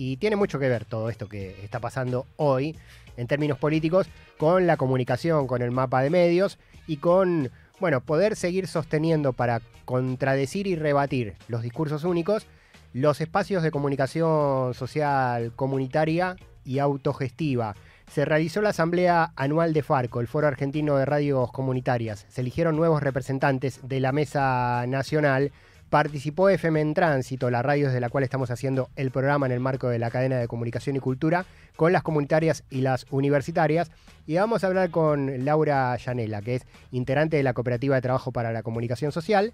y tiene mucho que ver todo esto que está pasando hoy en términos políticos con la comunicación, con el mapa de medios y con, bueno, poder seguir sosteniendo para contradecir y rebatir los discursos únicos los espacios de comunicación social, comunitaria y autogestiva. Se realizó la asamblea anual de Farco, el Foro Argentino de Radios Comunitarias. Se eligieron nuevos representantes de la Mesa Nacional Participó FM en Tránsito, la radio de la cual estamos haciendo el programa en el marco de la cadena de comunicación y cultura, con las comunitarias y las universitarias. Y vamos a hablar con Laura Llanela, que es integrante de la Cooperativa de Trabajo para la Comunicación Social,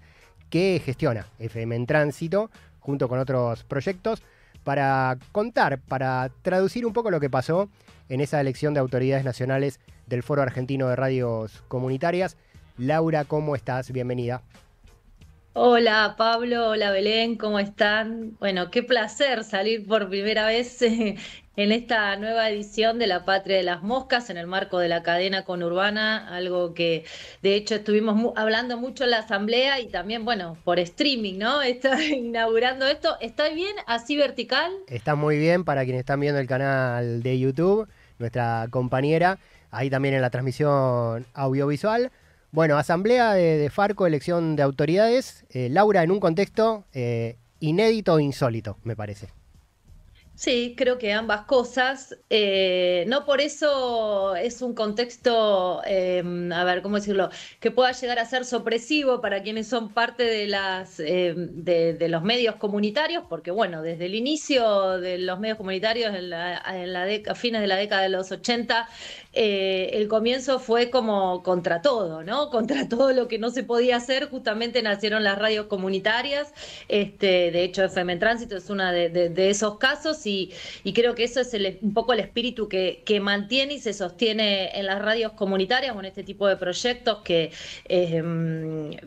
que gestiona FM en Tránsito, junto con otros proyectos, para contar, para traducir un poco lo que pasó en esa elección de autoridades nacionales del Foro Argentino de Radios Comunitarias. Laura, ¿cómo estás? Bienvenida. Hola Pablo, hola Belén, ¿cómo están? Bueno, qué placer salir por primera vez en esta nueva edición de La Patria de las Moscas en el marco de la cadena conurbana, algo que de hecho estuvimos hablando mucho en la asamblea y también, bueno, por streaming, ¿no? Está inaugurando esto. ¿Está bien así vertical? Está muy bien para quienes están viendo el canal de YouTube, nuestra compañera, ahí también en la transmisión audiovisual. Bueno, asamblea de, Farco, elección de autoridades. Eh, Laura, en un contexto eh, inédito o insólito, me parece. Sí, creo que ambas cosas. Eh, no por eso es un contexto, a ver, ¿cómo decirlo?, que pueda llegar a ser sopresivo para quienes son parte de, las, de, los medios comunitarios, porque bueno, desde el inicio de los medios comunitarios, en la, fines de la década de los 80, eh, el comienzo fue como contra todo, ¿no? Contra todo lo que no se podía hacer, justamente nacieron las radios comunitarias, este, de hecho FM Tránsito es uno de, esos casos y, creo que eso es un poco el espíritu que, mantiene y se sostiene en las radios comunitarias con este tipo de proyectos que eh,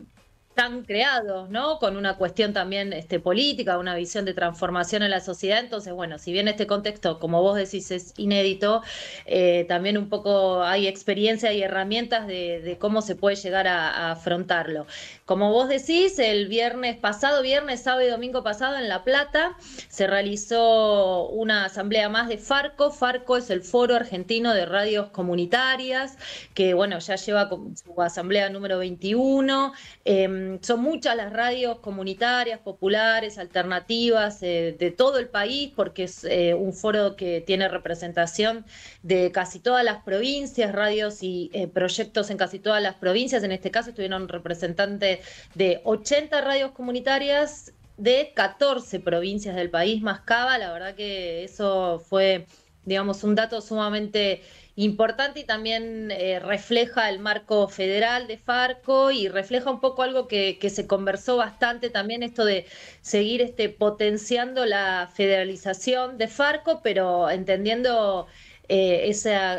están creados, ¿no? Con una cuestión también este, política, una visión de transformación en la sociedad. Entonces, bueno, si bien este contexto, como vos decís, es inédito, eh, también un poco hay experiencia y herramientas de, cómo se puede llegar a, a, afrontarlo. Como vos decís, el viernes pasado, viernes, sábado y domingo pasado en La Plata se realizó una asamblea más de Farco. Farco es el Foro Argentino de Radios Comunitarias, que bueno, ya lleva su asamblea número 21. Em, son muchas las radios comunitarias, populares, alternativas eh, de todo el país, porque es eh, un foro que tiene representación de casi todas las provincias, radios y eh, proyectos en casi todas las provincias. En este caso estuvieron representantes de 80 radios comunitarias de 14 provincias del país, más Cava, la verdad que eso fue, digamos, un dato sumamente importante y también eh, refleja el marco federal de Farco y refleja un poco algo que, se conversó bastante también, esto de seguir este, potenciando la federalización de Farco, pero entendiendo eh,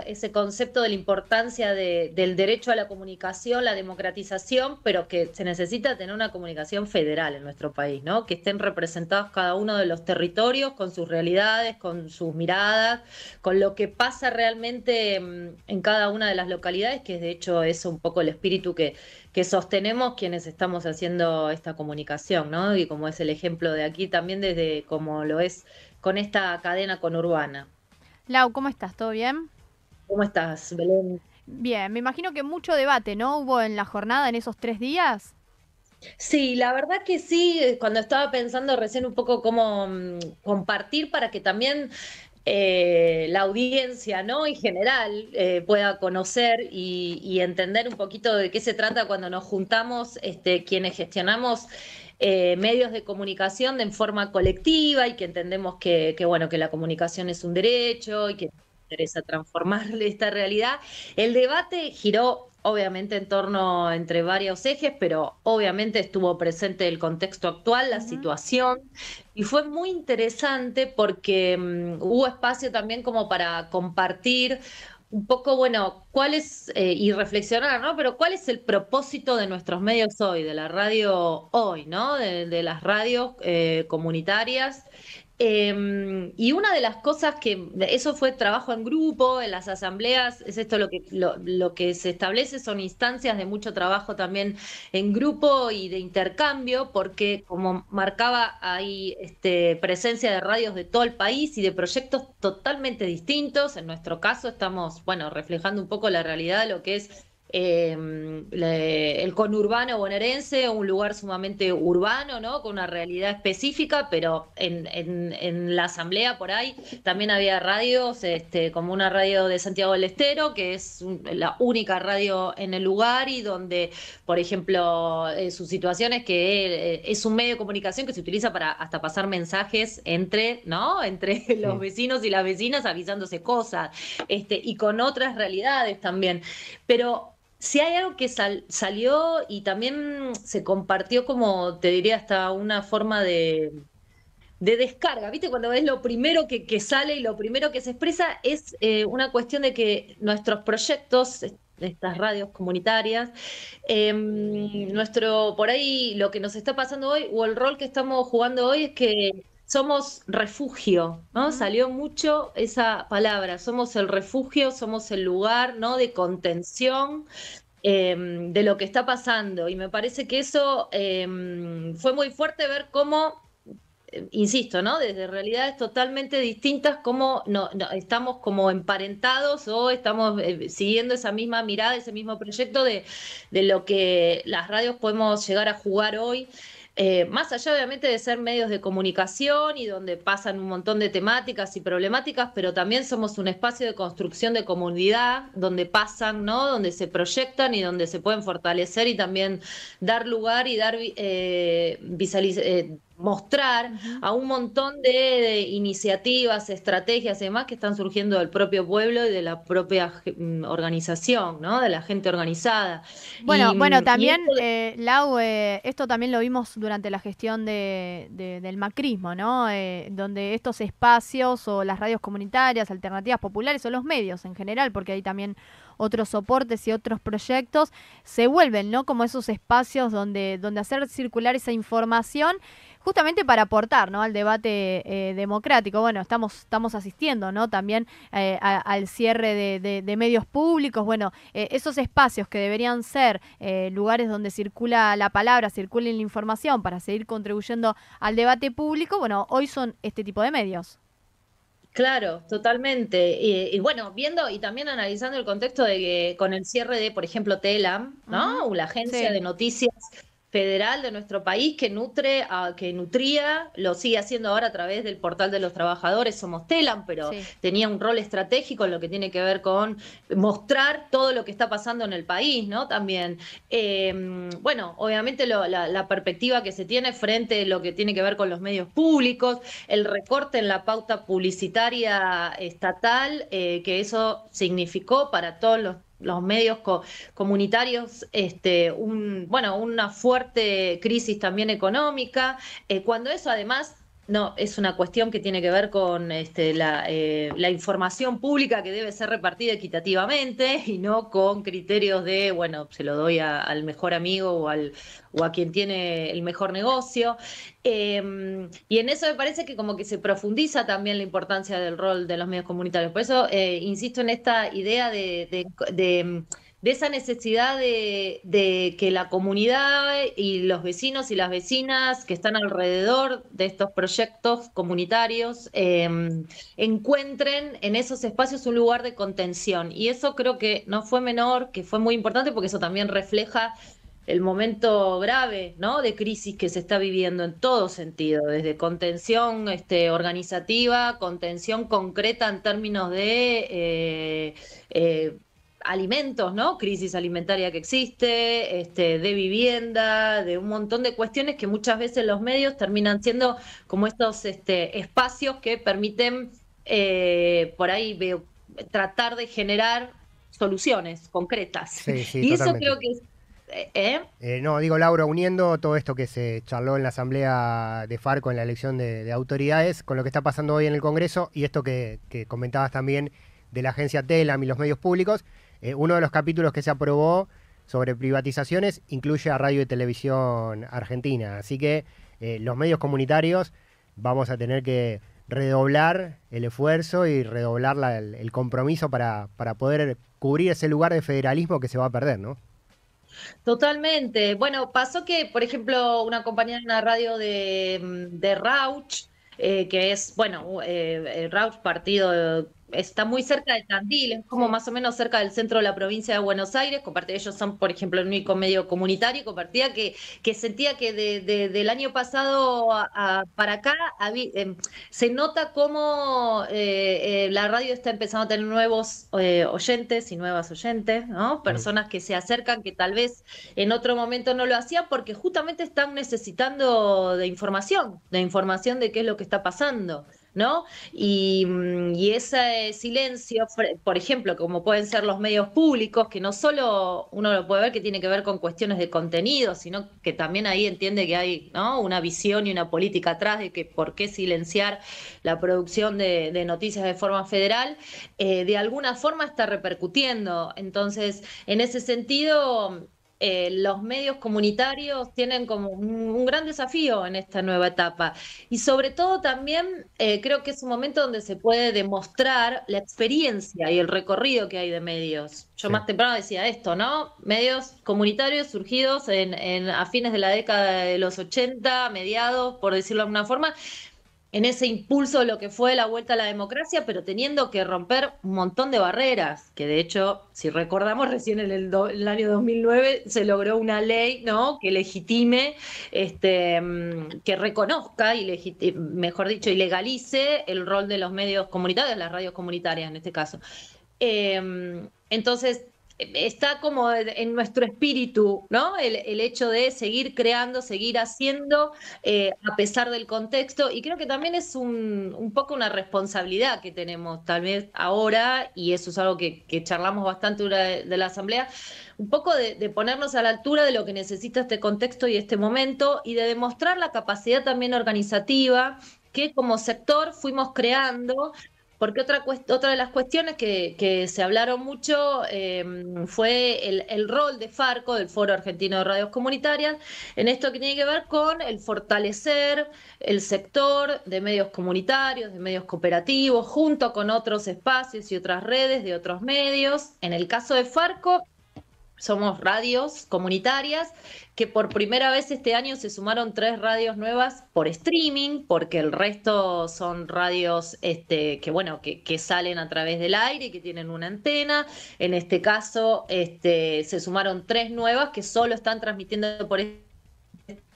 ese concepto de la importancia del derecho a la comunicación, la democratización, pero que se necesita tener una comunicación federal en nuestro país, ¿no? Que estén representados cada uno de los territorios con sus realidades, con sus miradas, con lo que pasa realmente mm, en cada una de las localidades, que de hecho es un poco el espíritu que, que sostenemos quienes estamos haciendo esta comunicación, ¿no? Y como es el ejemplo de aquí también desde como lo es con esta cadena conurbana. Lau, ¿cómo estás? ¿Todo bien? ¿Cómo estás, Belén? Bien, me imagino que mucho debate, ¿no? Hubo en la jornada en esos tres días. Sí, la verdad que sí, eh, cuando estaba pensando recién un poco cómo mm, compartir para que también eh, la audiencia, ¿no? En general, eh, pueda conocer y, entender un poquito de qué se trata cuando nos juntamos, este, quienes gestionamos eh, medios de comunicación de forma colectiva y que entendemos que, bueno, que la comunicación es un derecho y que interesa transformarle esta realidad. El debate giró obviamente en torno entre varios ejes, pero obviamente estuvo presente el contexto actual, la situación, y fue muy interesante porque mm, hubo espacio también como para compartir un poco, bueno, cuál es, eh, y reflexionar, ¿no? Pero cuál es el propósito de nuestros medios hoy, de la radio hoy, ¿no? De, las radios eh, comunitarias Em, y una de las cosas que, eso fue trabajo en grupo, en las asambleas, es esto lo que, lo, que se establece, son instancias de mucho trabajo también en grupo y de intercambio, porque como marcaba, hay este, presencia de radios de todo el país y de proyectos totalmente distintos. En nuestro caso estamos, bueno, reflejando un poco la realidad de lo que es Em, el conurbano bonaerense, un lugar sumamente urbano, ¿no? Con una realidad específica, pero en, la asamblea por ahí también había radios, este, como una radio de Santiago del Estero, que es la única radio en el lugar y donde, por ejemplo, sus eh, su situación es que eh, es un medio de comunicación que se utiliza para hasta pasar mensajes entre, ¿no? Entre los vecinos y las vecinas avisándose cosas, este, y con otras realidades también. Pero si hay algo que salió y también se compartió como, te diría, hasta una forma de, descarga, ¿viste? Cuando ves lo primero que, sale y lo primero que se expresa es eh, una cuestión de que nuestros proyectos, estas radios comunitarias, em, nuestro, por ahí lo que nos está pasando hoy o el rol que estamos jugando hoy es que somos refugio, no Salió mucho esa palabra, somos el refugio, somos el lugar, ¿no? De contención, em, de lo que está pasando. Y me parece que eso em, fue muy fuerte ver cómo, em, insisto, ¿no? Desde realidades totalmente distintas, cómo no, estamos como emparentados o estamos eh, siguiendo esa misma mirada, ese mismo proyecto de lo que las radios podemos llegar a jugar hoy. Eh, más allá obviamente de ser medios de comunicación y donde pasan un montón de temáticas y problemáticas, pero también somos un espacio de construcción de comunidad, donde pasan, ¿no? Donde se proyectan y donde se pueden fortalecer y también dar lugar y dar eh, eh mostrar a un montón de, iniciativas, estrategias y demás que están surgiendo del propio pueblo y de la propia mm, organización, ¿no? De la gente organizada. Bueno, bueno, mm, también, Eh, Lau, eh, esto también lo vimos durante la gestión de, del macrismo, ¿no? Eh, donde estos espacios o las radios comunitarias, alternativas populares o los medios en general, porque hay también otros soportes y otros proyectos, se vuelven, ¿no? Como esos espacios donde, donde hacer circular esa información justamente para aportar ¿no? al debate eh, democrático. Bueno, estamos, estamos asistiendo ¿no? también eh, al cierre de, medios públicos. Bueno, eh, esos espacios que deberían ser lugares donde circula la palabra, circula la información para seguir contribuyendo al debate público, bueno, hoy son este tipo de medios. Claro, totalmente. Y, bueno, viendo y también analizando el contexto de que con el cierre de, por ejemplo, Telam, ¿no? La agencia de noticias federal de nuestro país que nutre, a, que nutría, lo sigue haciendo ahora a través del portal de los trabajadores Somos Telam, pero tenía un rol estratégico en lo que tiene que ver con mostrar todo lo que está pasando en el país, ¿no? También, em, bueno, obviamente la, perspectiva que se tiene frente a lo que tiene que ver con los medios públicos, el recorte en la pauta publicitaria estatal, eh, que eso significó para todos los los medios comunitarios este, un, bueno, una fuerte crisis también económica, eh, cuando eso además no, es una cuestión que tiene que ver con este, eh, la, información pública que debe ser repartida equitativamente y no con criterios de, bueno, se lo doy al mejor amigo o, al, o a quien tiene el mejor negocio. Em, y en eso me parece que como que se profundiza también la importancia del rol de los medios comunitarios. Por eso eh, insisto en esta idea de de esa necesidad de, que la comunidad y los vecinos y las vecinas que están alrededor de estos proyectos comunitarios em, encuentren en esos espacios un lugar de contención. Y eso creo que no fue menor, que fue muy importante porque eso también refleja el momento grave ¿no? de crisis que se está viviendo en todo sentido, desde contención este, organizativa, contención concreta en términos de eh, eh, alimentos, ¿no? Crisis alimentaria que existe, este, de vivienda, de un montón de cuestiones que muchas veces los medios terminan siendo como estos este, espacios que permiten eh, por ahí tratar de generar soluciones concretas. y eso creo que es eh, ¿eh? no, digo Laura, uniendo todo esto que se charló en la asamblea de Farco en la elección de, autoridades, con lo que está pasando hoy en el Congreso y esto que, que comentabas también de la agencia TELAM y los medios públicos, eh, uno de los capítulos que se aprobó sobre privatizaciones incluye a Radio y Televisión Argentina. Así que eh, los medios comunitarios vamos a tener que redoblar el esfuerzo y redoblar el, compromiso para, para poder cubrir ese lugar de federalismo que se va a perder, ¿no? Totalmente. Bueno, pasó que, por ejemplo, una compañía de una radio de, Rauch, eh, que es, bueno, Rauch, partido está muy cerca de Tandil, es como más o menos cerca del centro de la provincia de Buenos Aires, Comparte ellos son, por ejemplo, el único medio comunitario, compartía que, sentía que desde el del año pasado para acá em, se nota cómo eh, eh, la radio está empezando a tener nuevos eh, oyentes y nuevas oyentes, ¿no? Personas que se acercan que tal vez en otro momento no lo hacían porque justamente están necesitando de información, de información de qué es lo que está pasando. ¿no? Mm, y, ese silencio, por ejemplo, como pueden ser los medios públicos, que no solo uno lo puede ver que tiene que ver con cuestiones de contenido, sino que también ahí entiende que hay una visión y una política atrás de que por qué silenciar la producción de, noticias de forma federal, eh, de alguna forma está repercutiendo. Entonces, en ese sentido eh, los medios comunitarios tienen como un, gran desafío en esta nueva etapa. Y sobre todo también eh, creo que es un momento donde se puede demostrar la experiencia y el recorrido que hay de medios. Yo más temprano decía esto, ¿no? Medios comunitarios surgidos a fines de la década de los 80, mediados, por decirlo de alguna forma, en ese impulso de lo que fue la vuelta a la democracia, pero teniendo que romper un montón de barreras, que de hecho, si recordamos, recién en el, año 2009 se logró una ley ¿no? que legitime, este, mm, que reconozca, y mejor dicho, y legalice el rol de los medios comunitarios, las radios comunitarias en este caso. Em, entonces, está como en nuestro espíritu, ¿no? El, hecho de seguir creando, seguir haciendo eh, a pesar del contexto. Y creo que también es un, poco una responsabilidad que tenemos, tal vez ahora, y eso es algo que, charlamos bastante de, la Asamblea, un poco de, ponernos a la altura de lo que necesita este contexto y este momento y de demostrar la capacidad también organizativa que como sector fuimos creando porque otra, otra de las cuestiones que, se hablaron mucho em, fue el, el, rol de Farco, del Foro Argentino de Radios Comunitarias, en esto que tiene que ver con el fortalecer el sector de medios comunitarios, de medios cooperativos, junto con otros espacios y otras redes de otros medios. En el caso de Farco, somos radios comunitarias, que por primera vez este año se sumaron tres radios nuevas por streaming, porque el resto son radios este, que, bueno, que, salen a través del aire y que tienen una antena. En este caso, este, se sumaron tres nuevas que solo están transmitiendo por streaming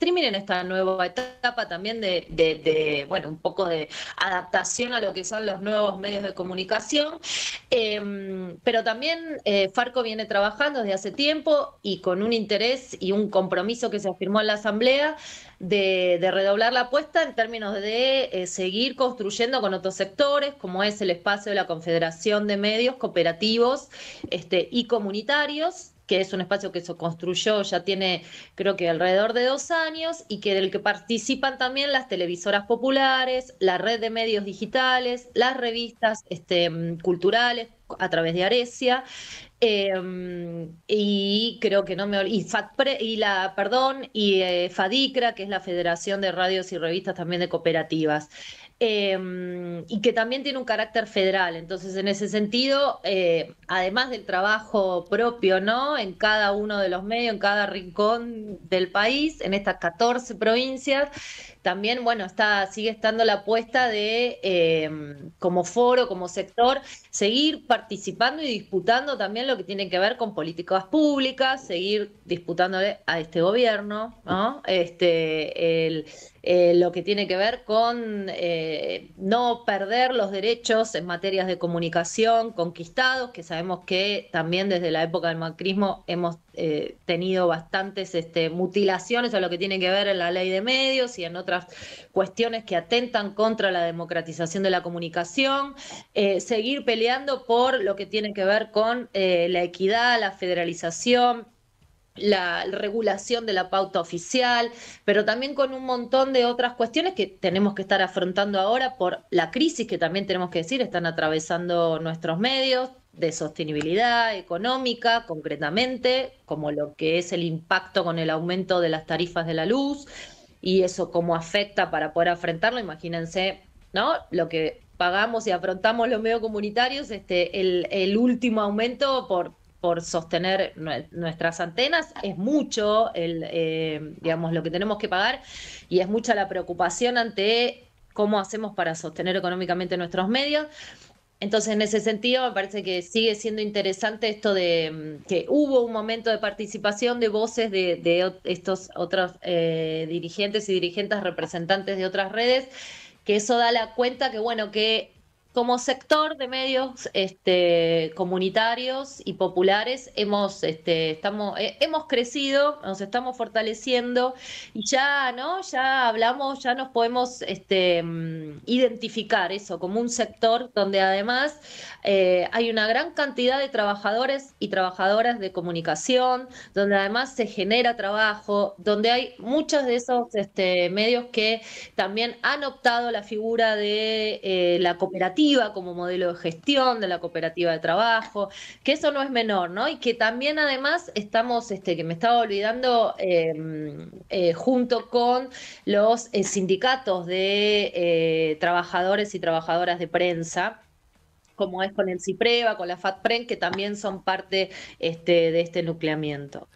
en esta nueva etapa también de, bueno, un poco de adaptación a lo que son los nuevos medios de comunicación. Em, pero también eh, Farco viene trabajando desde hace tiempo y con un interés y un compromiso que se afirmó en la Asamblea de, redoblar la apuesta en términos de eh, seguir construyendo con otros sectores, como es el espacio de la Confederación de Medios Cooperativos este, y Comunitarios que es un espacio que se construyó, ya tiene creo que alrededor de dos años, y que del que participan también las televisoras populares, la red de medios digitales, las revistas este, mm, culturales a través de Arecia. Em, y creo que no me y, y la perdón y eh, FADICRA que es la Federación de Radios y Revistas también de Cooperativas Em, y que también tiene un carácter federal. Entonces, en ese sentido, eh, además del trabajo propio, ¿no? En cada uno de los medios, en cada rincón del país, en estas 14 provincias, también, bueno, está, sigue estando la apuesta de, em, como foro, como sector, seguir participando y disputando también lo que tiene que ver con políticas públicas, seguir disputándole a este gobierno, ¿no? Este, el eh, lo que tiene que ver con eh, no perder los derechos en materias de comunicación conquistados, que sabemos que también desde la época del macrismo hemos eh, tenido bastantes este, mutilaciones a lo que tiene que ver en la ley de medios y en otras cuestiones que atentan contra la democratización de la comunicación, seguir peleando por lo que tiene que ver con la equidad, la federalización, la regulación de la pauta oficial, pero también con un montón de otras cuestiones que tenemos que estar afrontando ahora por la crisis que también tenemos que decir están atravesando nuestros medios de sostenibilidad económica, concretamente, como lo que es el impacto con el aumento de las tarifas de la luz y eso cómo afecta para poder afrontarlo. Imagínense, ¿no? Lo que pagamos y afrontamos los medios comunitarios, este, el, el último aumento por por sostener nuestras antenas, es mucho el, eh, digamos, lo que tenemos que pagar y es mucha la preocupación ante cómo hacemos para sostener económicamente nuestros medios. Entonces, en ese sentido, me parece que sigue siendo interesante esto de mm, que hubo un momento de participación de voces de, estos otros eh, dirigentes y dirigentes representantes de otras redes, que eso da la cuenta que, bueno, que como sector de medios este, comunitarios y populares hemos, este, estamos, eh, hemos crecido, nos estamos fortaleciendo y ya, ¿no? Ya hablamos, ya nos podemos este, mm, identificar eso como un sector donde además eh, hay una gran cantidad de trabajadores y trabajadoras de comunicación, donde además se genera trabajo, donde hay muchos de esos medios que también han optado la figura de eh, la cooperativa como modelo de gestión, de la cooperativa de trabajo, que eso no es menor, ¿no? Y que también además estamos, este, que me estaba olvidando, em, eh, junto con los eh, sindicatos de eh, trabajadores y trabajadoras de prensa, como es con el CIPREVA, con la FATPREN, que también son parte este, de este nucleamiento.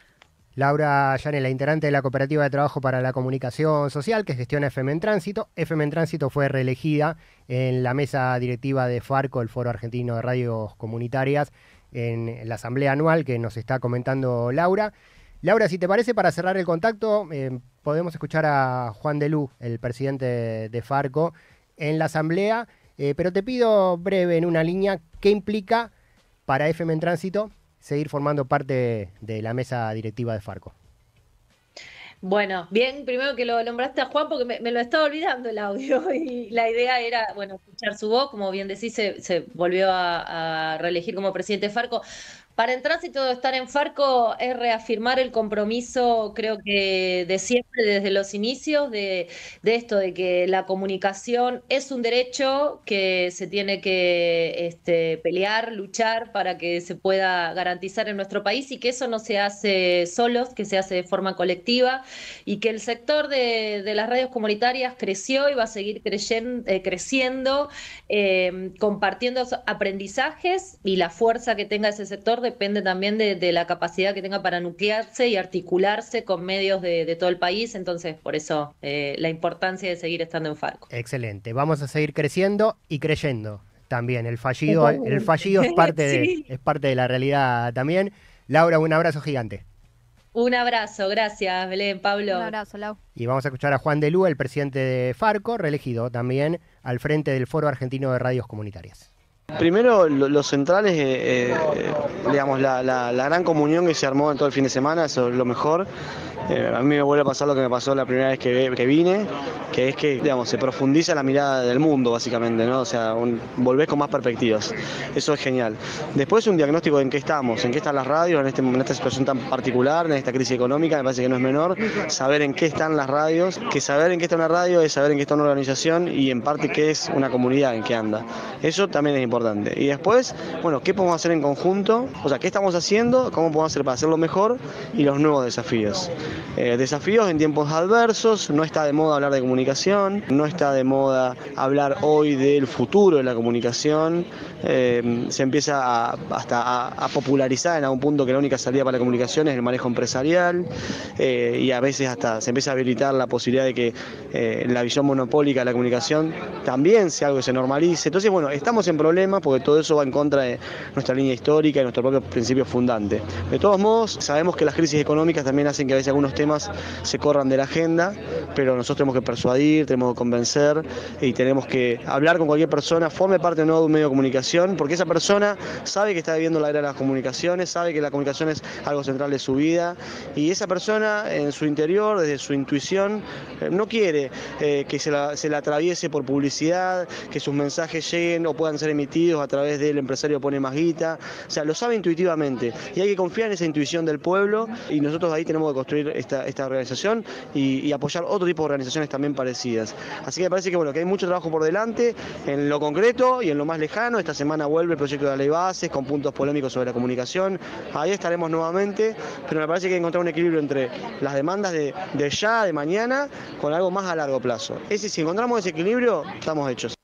Laura la integrante de la Cooperativa de Trabajo para la Comunicación Social, que gestiona FM en Tránsito. FM en Tránsito fue reelegida en la mesa directiva de FARCO, el Foro Argentino de Radios Comunitarias, en la asamblea anual que nos está comentando Laura. Laura, si te parece, para cerrar el contacto, eh, podemos escuchar a Juan de Luz, el presidente de Farco, en la asamblea, eh, pero te pido breve, en una línea, qué implica para FM en Tránsito seguir formando parte de la mesa directiva de Farco? Bueno, bien, primero que lo nombraste a Juan porque me, lo estaba olvidando el audio y la idea era, bueno, escuchar su voz, como bien decís, se, volvió a, a, reelegir como presidente de Farco. Para el tránsito todo estar en Farco es reafirmar el compromiso, creo que de siempre, desde los inicios, de, esto, de que la comunicación es un derecho que se tiene que este, pelear, luchar para que se pueda garantizar en nuestro país y que eso no se hace solos, que se hace de forma colectiva y que el sector de, las radios comunitarias creció y va a seguir eh, creciendo, eh, compartiendo aprendizajes y la fuerza que tenga ese sector depende también de, la capacidad que tenga para nuclearse y articularse con medios de, todo el país. Entonces, por eso eh, la importancia de seguir estando en Farco. Excelente. Vamos a seguir creciendo y creyendo también. El fallido, el fallido es parte de, es parte de la realidad también. Laura, un abrazo gigante. Un abrazo, gracias Belén, Pablo. Un abrazo, Lau. Y vamos a escuchar a Juan de el presidente de Farco, reelegido también al frente del Foro Argentino de Radios Comunitarias. Primero, los centrales, eh, eh, digamos, la, gran comunión que se armó en todo el fin de semana, eso es lo mejor. Eh, a mí me vuelve a pasar lo que me pasó la primera vez que, vine, que es que, digamos, se profundiza la mirada del mundo, básicamente, ¿no? O sea, volvés con más perspectivas. Eso es genial. Después, un diagnóstico de en qué estamos, en qué están las radios, en, este, en esta situación tan particular, en esta crisis económica, me parece que no es menor saber en qué están las radios, que saber en qué está una radio es saber en qué está una organización y, en parte, qué es una comunidad en qué anda. Eso también es importante. Y después, bueno, ¿qué podemos hacer en conjunto? O sea, ¿qué estamos haciendo? ¿Cómo podemos hacer para hacerlo mejor? Y los nuevos desafíos. Eh, desafíos en tiempos adversos, no está de moda hablar de comunicación, no está de moda hablar hoy del futuro de la comunicación, eh, se empieza a, hasta a, popularizar en algún punto que la única salida para la comunicación es el manejo empresarial eh, y a veces hasta se empieza a habilitar la posibilidad de que la visión monopólica de la comunicación también sea algo que se normalice. Entonces, bueno, estamos en problemas porque todo eso va en contra de nuestra línea histórica y nuestro propio principio fundante. De todos modos, sabemos que las crisis económicas también hacen que a veces algunos temas se corran de la agenda, pero nosotros tenemos que persuadir, tenemos que convencer y tenemos que hablar con cualquier persona, forme parte o no de un medio de comunicación, porque esa persona sabe que está viviendo la era de las comunicaciones, sabe que la comunicación es algo central de su vida y esa persona en su interior, desde su intuición, eh, no quiere eh, que se la atraviese por publicidad, que sus mensajes lleguen o puedan ser emitidos a través del empresario pone más guita, o sea, lo sabe intuitivamente y hay que confiar en esa intuición del pueblo y nosotros ahí tenemos que construir esta, esta organización y, apoyar otro tipo de organizaciones también parecidas. Así que me parece que bueno, que hay mucho trabajo por delante en lo concreto y en lo más lejano. Esta semana vuelve el proyecto de la ley bases con puntos polémicos sobre la comunicación. Ahí estaremos nuevamente, pero me parece que hay que encontrar un equilibrio entre las demandas de, ya, de mañana, con algo más a largo plazo. Es si encontramos ese equilibrio, estamos hechos.